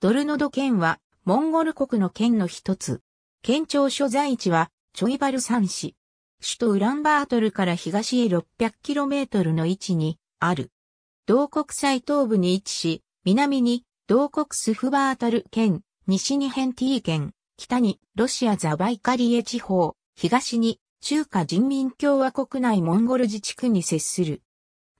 ドルノド県は、モンゴル国の県の一つ。県庁所在地は、チョイバル山市。首都ウランバートルから東へ 600km の位置にある。同国最東部に位置し、南に同国スフバートル県、西にヘンティー県、北にロシアザバイカリエ地方、東に中華人民共和国内モンゴル自治区に接する。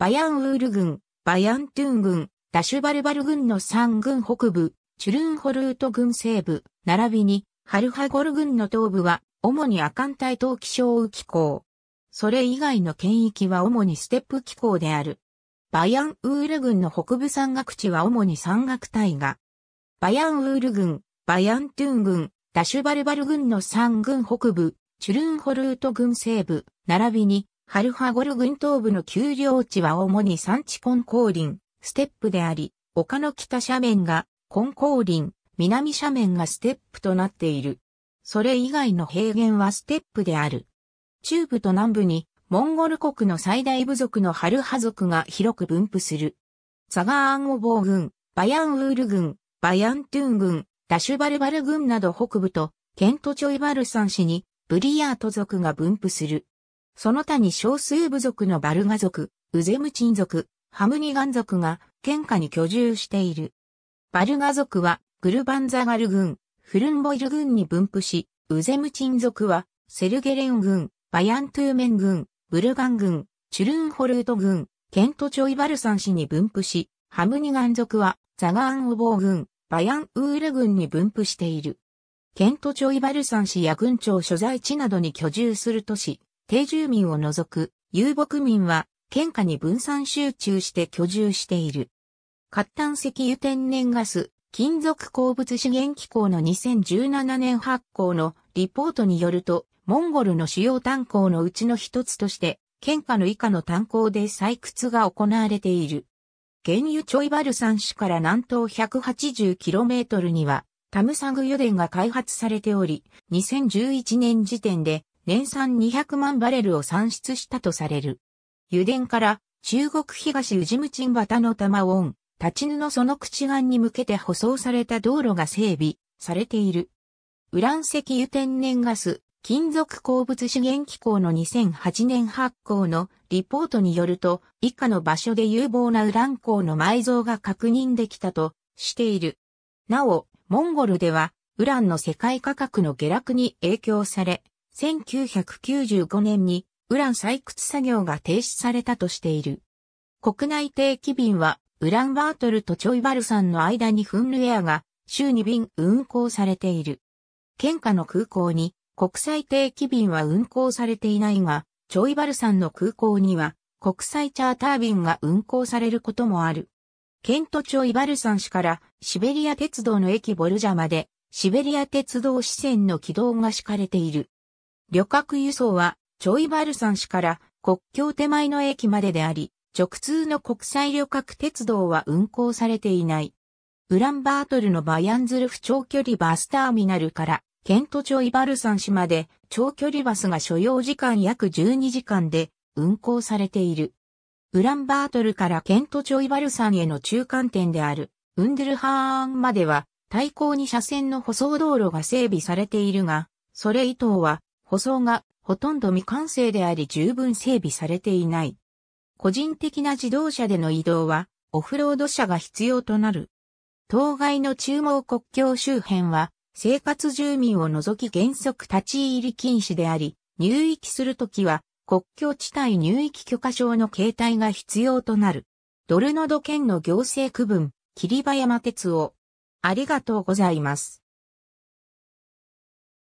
バヤンウール郡、バヤントゥン郡、ダシュバルバル郡の3郡北部、チュルンホルート郡西部、並びに、ハルハゴル郡の東部は、主にアカン帯東気象雨気候。それ以外の県域は主にステップ気候である。バヤンウール郡の北部山岳地は主に山岳帯が。バヤンウール郡、バヤントゥン郡、ダシュバルバル郡の3郡北部、チュルンホルート郡西部、並びに、ハルハゴル郡東部の丘陵地は主に山地根降林、ステップであり、丘の北斜面が根高林、南斜面がステップとなっている。それ以外の平原はステップである。中部と南部に、モンゴル国の最大部族のハルハ族が広く分布する。ザガーアンオボー軍、バヤンウール軍、バヤントゥン軍、ダシュバルバル軍など北部と、ケントチョイバルサン市に、ブリヤート族が分布する。その他に少数部族のバルガ族、ウゼムチン族、ハムニガン族が、県下に居住している。バルガ族はグルバンザガル軍、フルンボイル軍に分布し、ウゼムチン族はセルゲレン軍、バヤントゥーメン軍、ブルガン軍、チュルンホルート軍、ケントチョイバルサン氏に分布し、ハムニガン族はザガーンオボー軍、バヤンウール軍に分布している。ケントチョイバルサン氏や軍庁所在地などに居住する都市、定住民を除く遊牧民は県下に分散集中して居住している。活炭石油天然ガス、金属鉱物資源機構の2017年発行のリポートによると、モンゴルの主要炭鉱のうちの一つとして、県下の以下の炭鉱で採掘が行われている。原油チョイバル山市から南東 180km には、タムサグ油田が開発されており、2011年時点で年産200万バレルを産出したとされる。油田から中国東ウジムチンバタの玉オン、立ち布のその口岸に向けて舗装された道路が整備されている。ウラン石油天然ガス、金属鉱物資源機構の2008年発行のリポートによると、以下の場所で有望なウラン鉱の埋蔵が確認できたとしている。なお、モンゴルでは、ウランの世界価格の下落に影響され、1995年にウラン採掘作業が停止されたとしている。国内定期便はウランバートルとチョイバルンの間にフンルエアが週2便運航されている。県下の空港に国際定期便は運航されていないが、チョイバルンの空港には国際チャーター便が運航されることもある。県とチョイバルン市からシベリア鉄道の駅ボルジャまでシベリア鉄道支線の軌道が敷かれている。旅客輸送はチョイバルン市から国境手前の駅までであり、直通の国際旅客鉄道は運行されていない。ウランバートルのバヤンズルフ長距離バスターミナルから、ケント町イバルサン市まで長距離バスが所要時間約12時間で運行されている。ウランバートルからケント町イバルサンへの中間点であるウンデルハーンまでは対向に車線の舗装道路が整備されているが、それ以降は舗装がほとんど未完成であり十分整備されていない。個人的な自動車での移動は、オフロード車が必要となる。当該の中央国境周辺は、生活住民を除き原則立ち入り禁止であり、入域するときは、国境地帯入域許可証の携帯が必要となる。ドルノド県の行政区分、霧馬山鉄を。ありがとうございます。